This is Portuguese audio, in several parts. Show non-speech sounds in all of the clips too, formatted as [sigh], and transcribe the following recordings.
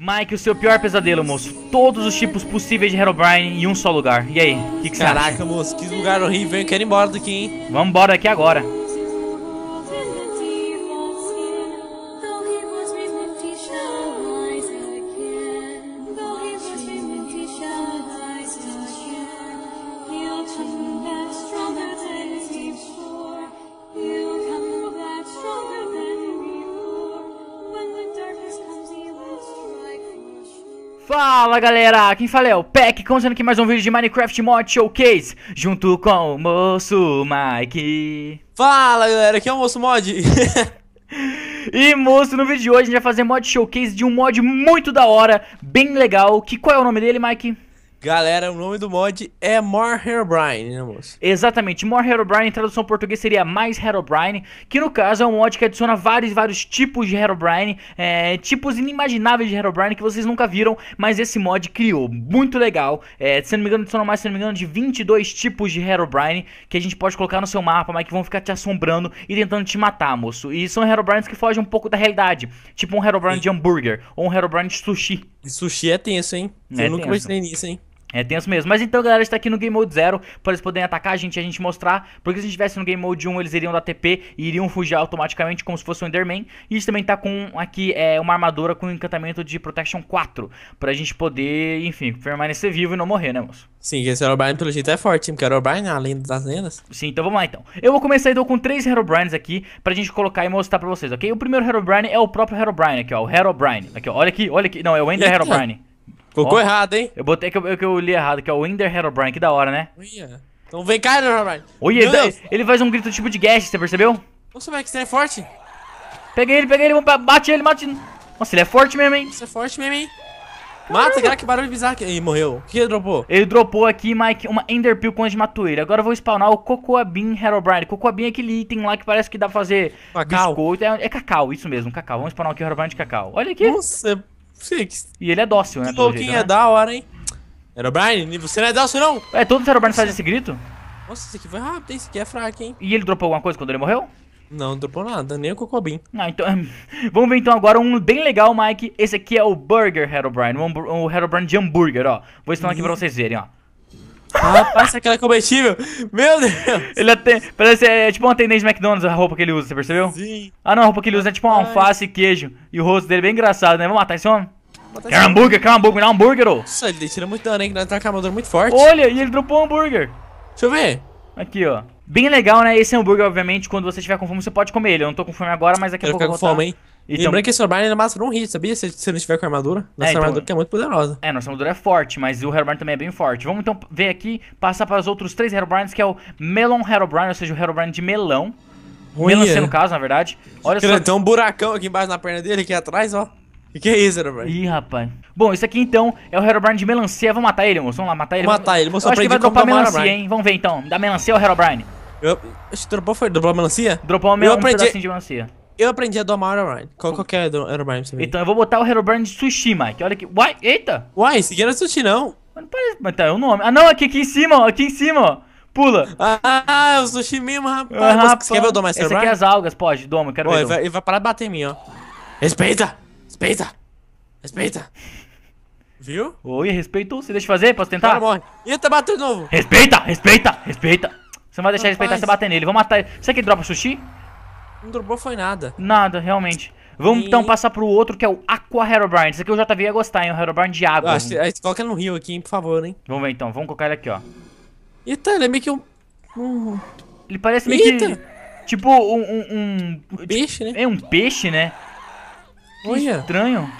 Mike, o seu pior pesadelo, moço. Todos os tipos possíveis de Herobrine em um só lugar. E aí, o que, que Caraca, você acha? Caraca, moço, que lugar horrível, eu quero ir embora daqui, hein? Vamos embora daqui agora. Fala galera, quem fala é o Peck, contando aqui mais um vídeo de Minecraft Mod Showcase, junto com o Moço Mike. Fala galera, aqui é o Moço Mod. [laughs] e moço, no vídeo de hoje a gente vai fazer mod showcase de um mod muito da hora, bem legal, que qual é o nome dele, Mike? Galera, o nome do mod é More Herobrine, né, moço? Exatamente. More Herobrine, em tradução portuguesa, seria mais Herobrine, que no caso é um mod que adiciona vários, vários tipos de Herobrine, é, tipos inimagináveis de Herobrine que vocês nunca viram, mas esse mod criou. Muito legal. É, se não me engano, adiciona mais, se não me engano, de 22 tipos de Herobrine que a gente pode colocar no seu mapa, mas que vão ficar te assombrando e tentando te matar, moço. E são Herobrines que fogem um pouco da realidade, tipo um Herobrine de hambúrguer ou um Herobrine de sushi. E sushi é tenso, hein? É Eu nunca tenso. imaginei nisso, hein? É tenso mesmo. Mas então, galera, está aqui no Game Mode 0 para eles poderem atacar a gente e a gente mostrar. Porque se a gente estivesse no Game Mode 1, eles iriam dar TP e iriam fugir automaticamente, como se fosse um Enderman. E gente também tá com aqui é, uma armadura com encantamento de Protection 4. Pra gente poder, enfim, permanecer vivo e não morrer, né, moço? Sim, esse Herobrine pelo jeito é forte, porque Herobrine é das lendas. Sim, então vamos lá então. Eu vou começar então com três Herobrines aqui pra gente colocar e mostrar pra vocês, ok? O primeiro Herobrine é o próprio Herobrine aqui, ó. O Herobrine. Aqui, ó. Olha aqui, olha aqui. Não, é o Ender Eita. Herobrine. Colocou errado, hein? Eu botei que eu, que eu li errado, que é o Winder Herobrine, que da hora, né? Então vem cá, Herobrine. Olha, ele, ele faz um grito tipo de Gash, você percebeu? Nossa, velho, que você é forte. Pega ele, pega ele, bate ele, bate. Nossa, ele é forte mesmo, hein? Você é forte mesmo, hein? Mata, cara, que barulho bizarro aqui. Ih, morreu. O que ele dropou? Ele dropou aqui, Mike, uma Enderpeel com as matoeiras. Agora eu vou spawnar o Cocoa Bean Herobrine. Cocoa Bean é aquele item lá que parece que dá pra fazer cacau. biscoito. É, é cacau, isso mesmo, cacau. Vamos spawnar aqui o Herobrine de cacau. Olha aqui. Nossa, Six. E ele é dócil, né? Que louquinho, é né? é da hora, hein? Herobrine, você não é dócil, não? É, todo o Herobrine faz esse grito? Nossa, esse aqui foi rápido, Esse aqui é fraco, hein? E ele dropou alguma coisa quando ele morreu? Não, não dropou nada, nem o Cocobin. Ah, então. [laughs] Vamos ver então agora um bem legal, Mike. Esse aqui é o Burger Herobrine, o Herobrine de hambúrguer, ó. Vou instalar aqui uhum. pra vocês verem, ó. Rapaz, aquela é comestível. Meu Deus. Ele até, parece é, é tipo um atendente McDonald's a roupa que ele usa, você percebeu? Sim. Ah, não, a roupa que ele usa é tipo uma alface e queijo. E o rosto dele é bem engraçado, né? Vamos matar esse homem? Quer assim. hambúrguer, quer hambúrguer, me dá um hambúrguer, ô. Nossa, ele tira muito dano, hein? Ele tá com a dor muito forte. Olha, e ele dropou um hambúrguer. Deixa eu ver. Aqui, ó. Bem legal, né? Esse hambúrguer, obviamente, quando você estiver com fome, você pode comer ele. Eu não tô com fome agora, mas daqui a eu pouco eu vou com fome, hein? E então... Lembrando que esse Herobrine é máscara um hit, sabia? Se você não estiver com armadura. Nossa é, então... armadura que é muito poderosa. É, nossa armadura é forte, mas o Herobrine também é bem forte. Vamos então ver aqui, passar para os outros três Herobrines, que é o Melon Herobrine, ou seja, o Herobrine de melão. Melancia, é. no caso, na verdade. Olha Tem só. Tem um buracão aqui embaixo na perna dele, aqui atrás, ó. O que é isso, Herobrine? Ih, rapaz. Bom, isso aqui então é o Herobrine de melancia. Vamos matar ele, moço. Vamos lá, matar ele. Vamos matar ele, moço. Eu acho que vai dropar melancia, hein? Vamos ver então. Da melancia ou Herobrine? Eu... Acho que dropou foi? Dropou melancia? Dropou aprendi... um de melancia eu aprendi a domar o Herobrine. Qual, hum. qual que é o Herobrine pra você ver? Então eu vou botar o Herobrine de sushi, Mike. Olha aqui. Uai, eita! Uai, esse aqui não é sushi, não. Mas não parece, mas tá, é o nome. Ah, não, aqui, aqui em cima, ó, aqui em cima, ó. Pula. Ah, é o sushi mesmo, rapaz. Ah, rapaz. Você quer ver o domar esse Herobrine? Esse aqui é as algas, pode, doma, quero Pô, ver. Ele vai, ele vai parar de bater em mim, ó. Respeita! Respeita! Respeita! Viu? Oi, é respeito. Você deixa fazer? Posso tentar? Cara, morre. Eita, tá bateu de novo. Respeita, respeita, respeita. Você não vai deixar respeitar, você bater nele. Vou matar ele. Será que ele dropa sushi? Não dropou foi nada. Nada, realmente. Vamos então, e... então passar pro outro que é o Aqua Herobrine. Esse aqui eu já ia gostar, hein? O Herobrine de água. Ah, coloca no rio aqui, hein, por favor, hein? Vamos ver então, vamos colocar ele aqui, ó. Eita, ele é meio que um. um... Ele parece meio Eita. que. Tipo um. um, um tipo, peixe, tipo, né? É um peixe, né? Olha. estranho.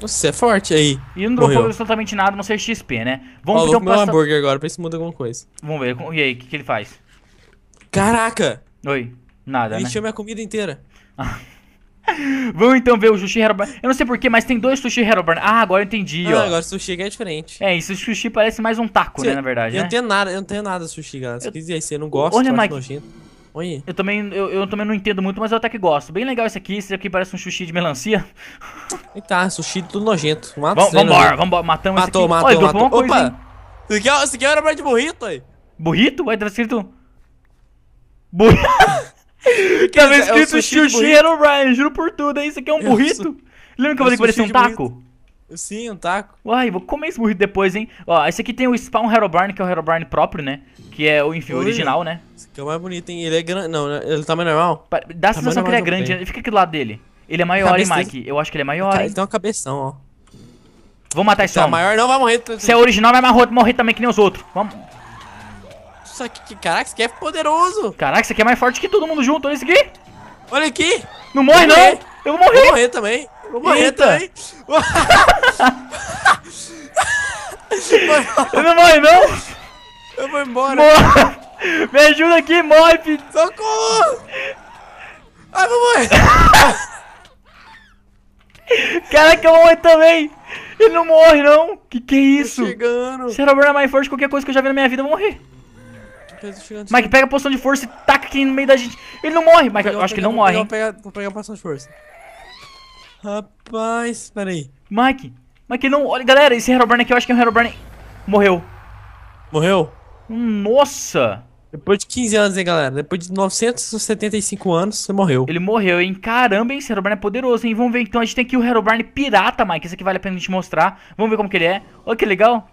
Você é forte aí. E não dropou absolutamente nada, não ser XP, né? Vamos então passar... um hambúrguer agora, pra ver se muda alguma coisa. Vamos ver. E aí, o que, que ele faz? Caraca! Oi. Nada, Ele né? encheu minha comida inteira. [laughs] Vamos então ver o sushi Herobrine. Eu não sei porquê, mas tem dois sushi Herobrine. Né? Ah, agora eu entendi, Não ah, ó. agora sushi é diferente. É, isso sushi parece mais um taco, né, na verdade, Eu né? não tenho nada, eu não tenho nada sushi, galera. Se eu... quiser, você não gosta, Olha, Mike. Nojento. Oi. Eu também, eu, eu, também não entendo muito, mas eu até que gosto. Bem legal esse aqui, esse aqui parece um sushi de melancia. [laughs] E tá, sushi tudo nojento. Mata Vam, né? vambora, vambora, matamos matou, esse aqui. Matou, Olha, matou, matou. Opa! Isso aqui, é, O aqui é de burrito, aí. Burrito? Ué, tá escrito... Burrito? [laughs] Tava é escrito é chucheiro, Brian, juro por tudo, hein? Isso aqui é um é burrito? Su... Lembra que eu é falei que parecia um taco? Sim, um taco. Uai, vou comer esse burrito depois, hein? Ó, esse aqui tem o Spawn Herobrine, que é o Herobrine próprio, né? Que é, o enfim, Ui, original, né? Esse aqui é o mais bonito, hein? Ele é grande. Não, né? ele tá mais normal? Dá a tá sensação que ele é grande, né? Fica aqui do lado dele. Ele é maior, hein, Mike? Eu acho que ele é maior, Cara, hein? Ele tem uma cabeção, ó. Vou matar esse homem. Tá maior não vai morrer. Se é original, vai morrer também que nem os outros. Vamos. Nossa, que, que, caraca, isso aqui é poderoso. Caraca, isso aqui é mais forte que todo mundo junto, olha isso aqui. Olha aqui. Não morre não, eu vou morrer. Vou morrer também. Vou morrer Eita. também. [laughs] eu não morre não. Eu vou embora. [laughs] Me ajuda aqui, morre, filho. Socorro. Ai, ah, vou morrer. [laughs] Caraca, eu vou morrer também. Ele não morre, não. Que que é isso? Tô chegando. Será que é mais forte qualquer coisa que eu já vi na minha vida, eu vou morrer. Mike, pega a poção de força e taca aqui no meio da gente. Ele não morre, Mike. Eu, eu acho que ele não morre. Vou pegar, vou pegar a poção de força. Rapaz, aí, Mike, Mike, não. Olha, galera, esse Herobrine aqui eu acho que é um Herobrine. Morreu. Morreu? Nossa! Depois de 15 anos, hein, galera? Depois de 975 anos, você morreu. Ele morreu, hein? Caramba, hein? Esse Herobrine é poderoso, hein? Vamos ver então. A gente tem aqui o Herobrine pirata, Mike. Esse aqui vale a pena a gente mostrar. Vamos ver como que ele é. Olha que legal.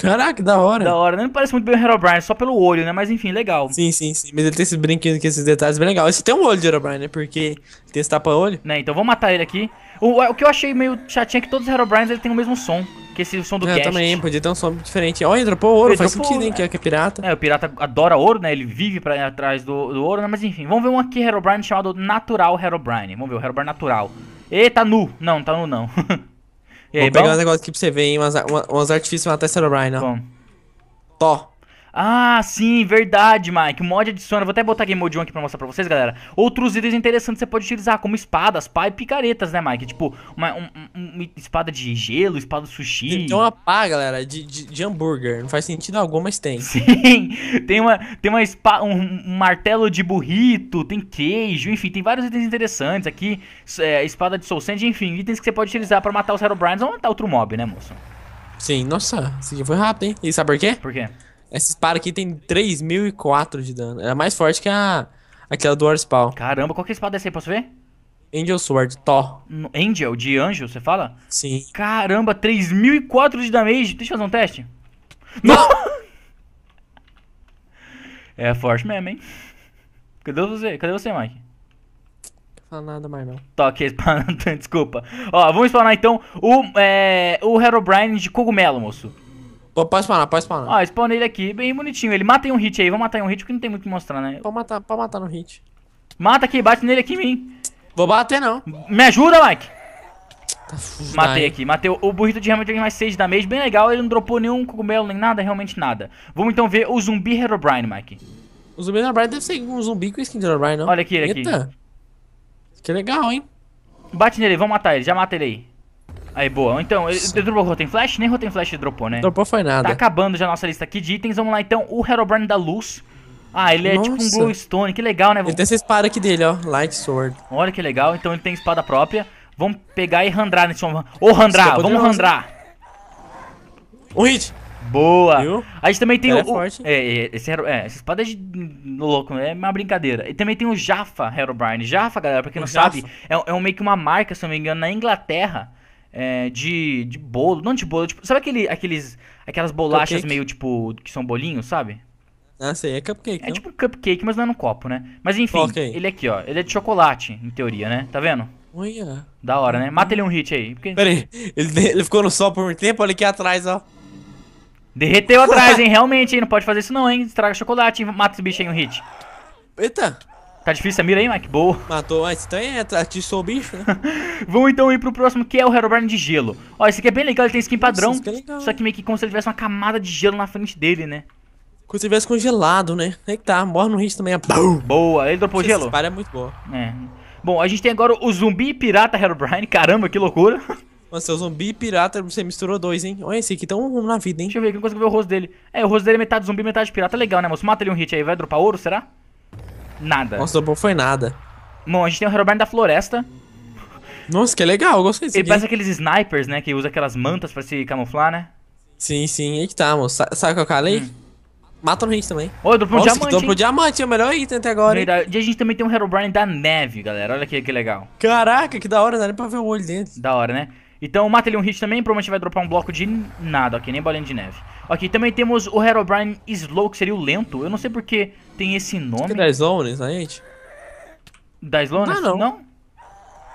Caraca, da hora. Da hora, né? Não parece muito bem o Herobrine, só pelo olho, né? Mas enfim, legal. Sim, sim, sim. Mas ele tem esses brinquedos aqui, esses detalhes bem legal. Esse tem um olho de Herobrine, né? Porque tem esse tapa-olho. Né, então vamos matar ele aqui. O, o que eu achei meio chatinho é que todos os Herobrines têm o mesmo som. Que esse som do é, também, podia ter um som diferente. Olha, dropou ouro, faz sentido, hein? É. Que, é, pirata. É, o pirata adora ouro, né? Ele vive pra ir atrás do, do ouro, né? Mas enfim, vamos ver um aqui Herobrine chamado Natural Herobrine. Vamos ver o Herobrine Natural. Eita, tá nu. Não, tá nu não. [laughs] E Vou aí, pegar bom? um negócio aqui pra você ver, hein? Umas, umas artifícios pra matar Brian, ó. Bom. Tó. Ah, sim, verdade, Mike. O mod adiciona. Vou até botar Game Mode 1 aqui pra mostrar pra vocês, galera. Outros itens interessantes que você pode utilizar, como espadas, pá e picaretas, né, Mike? Tipo, uma, um, uma espada de gelo, espada de sushi. Tem uma pá, galera, de, de, de, hambúrguer. Não faz sentido algum, mas tem. [laughs] Sim, tem uma, tem uma espada, um, um, martelo de burrito, tem queijo, enfim, tem vários itens interessantes aqui. É, espada de soul sand, enfim, itens que você pode utilizar pra matar os Herobrines ou matar outro mob, né, moço? Sim, nossa, esse foi rápido, hein? E sabe por quê? Por quê? Essa espada aqui tem 3004 de dano. Ela é mais forte que a aquela do Warspawn. Caramba, qual que é a espada dessa aí? Posso ver? Angel Sword, Thor. Angel? De anjo, você fala? Sim. Caramba, 3004 de damage. Deixa eu fazer um teste. [laughs] Não! é forte mesmo, hein? Cadê você? Cadê você, Mike? Não fala nada mais não. Toque ok, [laughs] desculpa. Ó, vamos spawnar então o, é, o Herobrine de cogumelo, moço. Pode spawnar, pode spawnar. Ó, spawnei ele aqui, bem bonitinho. Ele mata em um hit aí, vamos matar em um hit porque não tem muito o que mostrar, né? Pode matar, pode matar no hit. Mata aqui, bate nele aqui em mim. Vou bater não. Me ajuda, Mike. Tá matei aqui, matei o, burrito de Hamilton mais 6 da mesa. bem legal, ele não dropou nenhum cogumelo, nem nada, realmente nada. Vamos então ver o zumbi Herobrine, Mike. O zumbi Herobrine deve ser um zumbi com skin de Herobrine, não? Olha aqui, ele Eita. aqui. Que legal, hein? Bate nele, vamos matar ele, já mata ele aí. Aí, boa. Então, ele eh, dropou Rotten Flash? Nem Rotten Flash dropou, né? Dropou foi nada. Tá acabando já a nossa lista aqui de itens. Vamos lá, então. O Herobrine da Luz. Ah, ele é nossa. tipo um glowstone. Que legal, né? Ele tem essa espada aqui dele, ó. Light Sword. Olha que legal. Então ele tem espada própria. Vamos pegar e randrar nesse momento. Ô, randrar. Vamos poderoso. randrar. Um hit. Boa. Viu? A gente também tem Ela é o... É, forte. É, é, esse, é, essa espada é de... louco, né? é uma brincadeira. E também tem o Jaffa Herobrine. Jaffa, galera, pra quem o não Jaffa. sabe, é, é um, meio que uma marca, se não me engano, na Inglaterra é, de, de bolo, não de bolo, tipo, sabe aquele, aqueles, aquelas bolachas cupcake. meio tipo, que são bolinhos, sabe? Ah, sei, é cupcake. É não? tipo um cupcake, mas não é no copo, né? Mas enfim, okay. ele é aqui, ó, ele é de chocolate, em teoria, né? Tá vendo? Olha. Da hora, né? Mata ele um hit aí. Porque... Pera aí, ele, ele ficou no sol por muito tempo, olha aqui atrás, ó. Derreteu atrás, [laughs] hein? Realmente, hein? Não pode fazer isso não, hein? Estraga chocolate, hein? Mata esse bicho aí um hit. Eita! Tá difícil a mira aí, Mike? Boa. Matou, mas então é, atiçou tá, o bicho, né? [laughs] Vamos então ir pro próximo, que é o Herobrine de gelo. Ó, esse aqui é bem legal, ele tem skin padrão. Nossa, que é só que meio que como se ele tivesse uma camada de gelo na frente dele, né? Como se tivesse congelado, né? Aí que tá, morre no hit também. É... Boa, ele dropou gelo? Esse é muito boa. É. Bom, a gente tem agora o zumbi pirata Herobrine. [laughs] Caramba, que loucura. Nossa, o zumbi pirata, você misturou dois, hein? Olha esse aqui, tão tá um na vida, hein? Deixa eu ver, que eu não consigo ver o rosto dele. É, o rosto dele é metade zumbi, metade pirata. Legal, né, moço? Mata ele um hit aí, vai dropar ouro, será? Nada. o robô foi nada. Bom, a gente tem o Herobrine da floresta. Nossa, que é legal, gostei disso. Ele parece aqueles snipers, né? Que usa aquelas mantas pra se camuflar, né? Sim, sim, aí que tá, moço. Sabe o que eu é calei? Hum. Mata no gente também. Ô, dropou Nossa, diamante. Dropou diamante, é o melhor item até agora. E a gente também tem um Herobrine da neve, galera. Olha que, que legal. Caraca, que da hora, dá nem pra ver o olho dentro. Da hora, né? Então mata ele um hit também, provavelmente vai dropar um bloco de nada, ok, nem bolinha de neve. Ok, também temos o Herobrine Slow, que seria o lento. Eu não sei porque tem esse nome. Tem 10 lones a gente? 10 lones? Ah, não. não.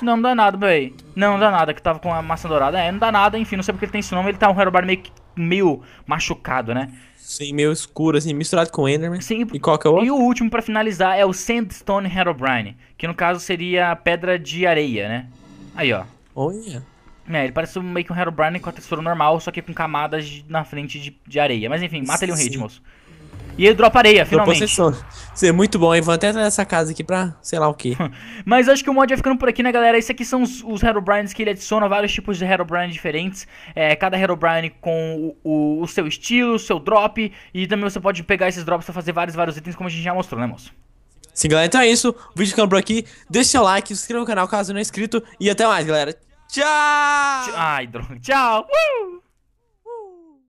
Não, não dá nada, véi. Não, não dá nada, que tava com a maçã dourada. É, não dá nada, enfim, não sei porque ele tem esse nome. Ele tá um Herobrine meio, meio machucado, né? Sim, meio escuro, assim, misturado com Enderman. Sim, e qual que é o outro? E o último, pra finalizar, é o Sandstone Herobrine, que no caso seria pedra de areia, né? Aí, ó. Olha. É, ele parece meio que um Herobrine com a textura normal, só que com camadas de, na frente de, de, areia. Mas enfim, mata ele um hit, moço. E ele dropa areia, finalmente. Você é muito bom, hein? Vou até entrar nessa casa aqui pra sei lá o quê. [laughs] Mas acho que o mod vai ficando por aqui, né, galera? Esse aqui são os, os Herobrines que ele adiciona vários tipos de Herobrine diferentes. É, cada Herobrine com o, o, o, seu estilo, o seu drop. E também você pode pegar esses drops pra fazer vários, vários itens, como a gente já mostrou, né, moço? Sim, galera. Então é isso. O vídeo ficando por aqui. Deixa seu like, se inscreva no canal caso não é inscrito. E até mais, galera. Tchau! Ai, droga. Tchau! Uh!